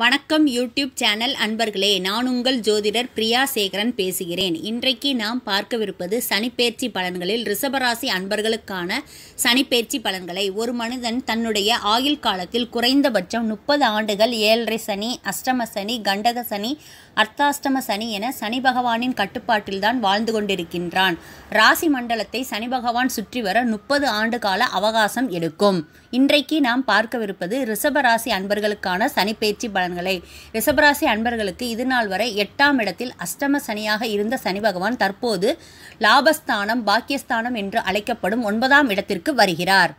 வணக்கம் YouTube channel அன்பர்களே நான் உங்கள் ஜோதிடர் பிரியா சேகரன் பேசுகிறேன் இன்றைக்கு நாம் பார்க்கவிருப்பது சனிப்பெயர்ச்சி பலன்களில் ரிஷபராசி அன்பர்களுக்கான சனிப்பெயர்ச்சி பலன்களை ஒரு மனிதன் தன்னுடைய ஆயுள் காலத்தில் குறைந்தபட்சம் முப்பது ஆண்டுகள் ஏழரை சனி அஷ்டம சனி கண்டக சனி அர்த்தாஷ்டம சனி என சனி பகவானின் கட்டுப்பாட்டில்தான் வாழ்ந்து கொண்டிருக்கின்றான் ராசி மண்டலத்தை சனி பகவான் சுற்றி வர முப்பது ஆண்டு கால அவகாசம் எடுக்கும் இன்றைக்கு நாம் பார்க்கவிருப்பது ரிஷபராசி அன்பர்களுக்கான சனிப்பெயர்ச்சி பலன்களை ரிஷபராசி அன்பர்களுக்கு இது நாள் வரை எட்டாம் இடத்தில் அஷ்டம சனியாக இருந்த சனி பகவான் தற்போது லாபஸ்தானம் பாக்கியஸ்தானம் என்று அழைக்கப்படும் ஒன்பதாம் இடத்திற்கு வருகிறார்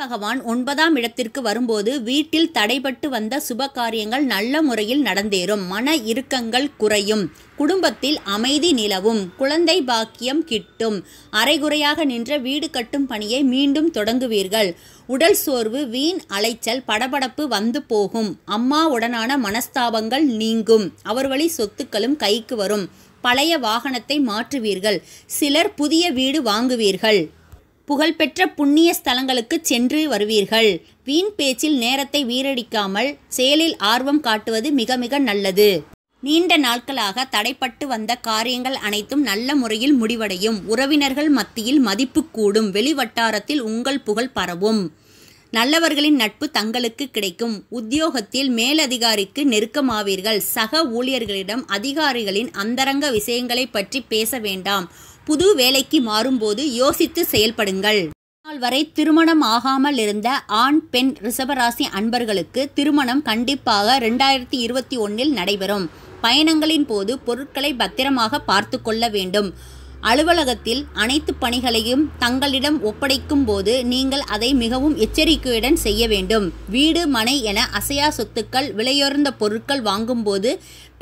பகவான் ஒன்பதாம் இடத்திற்கு வரும்போது வீட்டில் தடைபட்டு வந்த சுப காரியங்கள் நல்ல முறையில் நடந்தேறும் மன இறுக்கங்கள் குறையும் குடும்பத்தில் அமைதி நிலவும் குழந்தை பாக்கியம் கிட்டும் அரைகுறையாக நின்ற வீடு கட்டும் பணியை மீண்டும் தொடங்குவீர்கள் உடல் சோர்வு வீண் அலைச்சல் படபடப்பு வந்து போகும் அம்மாவுடனான மனஸ்தாபங்கள் நீங்கும் அவர் வழி சொத்துக்களும் கைக்கு வரும் பழைய வாகனத்தை மாற்றுவீர்கள் சிலர் புதிய வீடு வாங்குவீர்கள் புகழ்பெற்ற புண்ணிய ஸ்தலங்களுக்கு சென்று வருவீர்கள் வீண் பேச்சில் நேரத்தை வீரடிக்காமல் செயலில் ஆர்வம் காட்டுவது மிக மிக நல்லது நீண்ட நாட்களாக தடைப்பட்டு வந்த காரியங்கள் அனைத்தும் நல்ல முறையில் முடிவடையும் உறவினர்கள் மத்தியில் மதிப்பு கூடும் வெளிவட்டாரத்தில் உங்கள் புகழ் பரவும் நல்லவர்களின் நட்பு தங்களுக்கு கிடைக்கும் உத்தியோகத்தில் மேலதிகாரிக்கு நெருக்கமாவீர்கள் சக ஊழியர்களிடம் அதிகாரிகளின் அந்தரங்க விஷயங்களை பற்றி பேச வேண்டாம் புது வேலைக்கு மாறும்போது யோசித்து செயல்படுங்கள் நாள் வரை திருமணம் ஆகாமல் இருந்த ஆண் பெண் ரிஷபராசி அன்பர்களுக்கு திருமணம் கண்டிப்பாக ரெண்டாயிரத்தி இருபத்தி ஒன்றில் நடைபெறும் பயணங்களின் போது பொருட்களை பத்திரமாக பார்த்து கொள்ள வேண்டும் அலுவலகத்தில் அனைத்து பணிகளையும் தங்களிடம் ஒப்படைக்கும் போது நீங்கள் அதை மிகவும் எச்சரிக்கையுடன் செய்ய வேண்டும் வீடு மனை என அசையா சொத்துக்கள் விலையுயர்ந்த பொருட்கள் வாங்கும்போது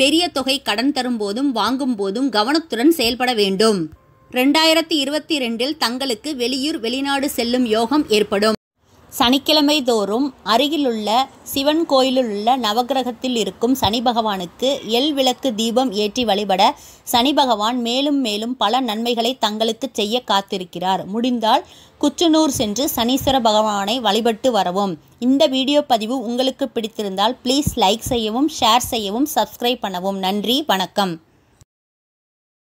பெரிய தொகை கடன் தரும்போதும் வாங்கும்போதும் கவனத்துடன் செயல்பட வேண்டும் ரெண்டாயிரத்தி இருபத்தி ரெண்டில் தங்களுக்கு வெளியூர் வெளிநாடு செல்லும் யோகம் ஏற்படும் சனிக்கிழமை தோறும் அருகிலுள்ள சிவன் கோயிலுள்ள நவகிரகத்தில் இருக்கும் சனி பகவானுக்கு எல் விளக்கு தீபம் ஏற்றி வழிபட சனி பகவான் மேலும் மேலும் பல நன்மைகளை தங்களுக்கு செய்ய காத்திருக்கிறார் முடிந்தால் குச்சனூர் சென்று சனீஸ்வர பகவானை வழிபட்டு வரவும் இந்த வீடியோ பதிவு உங்களுக்கு பிடித்திருந்தால் ப்ளீஸ் லைக் செய்யவும் ஷேர் செய்யவும் சப்ஸ்கிரைப் பண்ணவும் நன்றி வணக்கம்